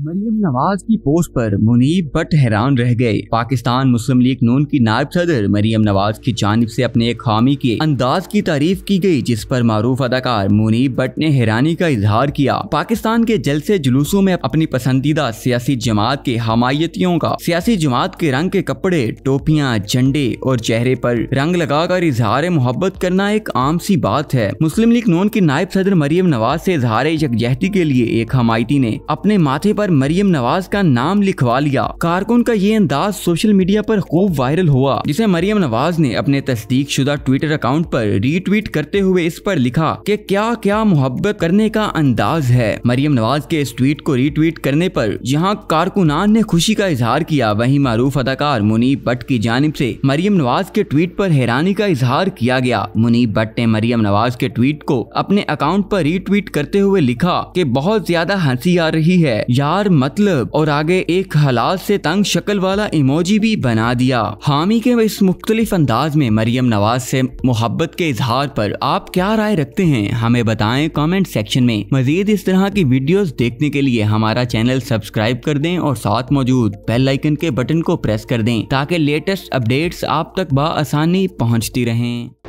मरियम नवाज की पोस्ट पर मुनीब भट्ट हैरान रह गए पाकिस्तान मुस्लिम लीग नून की नायब सदर मरियम नवाज की जानब से अपने एक खामी के अंदाज की तारीफ की गई जिस पर मरूफ अदाकार मुनीब भट्ट ने हैरानी का इजहार किया पाकिस्तान के जलसे जुलूसों में अपनी पसंदीदा सियासी जमात के हमायतियों का सियासी जमात के रंग के कपड़े टोपियाँ झंडे और चेहरे पर रंग लगाकर इजहार मोहब्बत करना एक आम सी बात है मुस्लिम लीग नून की नायब सदर मरियम नवाज से इजहार यकजहती के लिए एक हमायती ने अपने माथे पर मरियम नवाज का नाम लिखवा लिया कारकुन का ये अंदाज सोशल मीडिया पर खूब वायरल हुआ जिसे मरियम नवाज ने अपने तस्दीक शुदा ट्विटर अकाउंट पर रीट्वीट करते हुए इस पर लिखा कि क्या क्या मोहब्बत करने का अंदाज है मरियम नवाज के इस ट्वीट को रीट्वीट करने पर जहां कारकुनान ने खुशी का इजहार किया वही मारूफ अदाकार मुनीब भट्ट की जानब ऐसी मरियम नवाज के ट्वीट आरोप हैरानी का इजहार किया गया मुनीब भट्ट ने मरियम नवाज के ट्वीट को अपने अकाउंट आरोप रीट्वीट करते हुए लिखा की बहुत ज्यादा हंसी आ रही है यार यार मतलब और आगे एक हालात से तंग शक्ल वाला इमोजी भी बना दिया हामी के इस मुख्तलिफ अंदाज में मरियम नवाज से मोहब्बत के इजहार पर आप क्या राय रखते हैं हमें बताएं कमेंट सेक्शन में मजीद इस तरह की वीडियोस देखने के लिए हमारा चैनल सब्सक्राइब कर दें और साथ मौजूद बेल आइकन के बटन को प्रेस कर दें ताकि लेटेस्ट अपडेट्स आप तक बआसानी पहुंचती रहें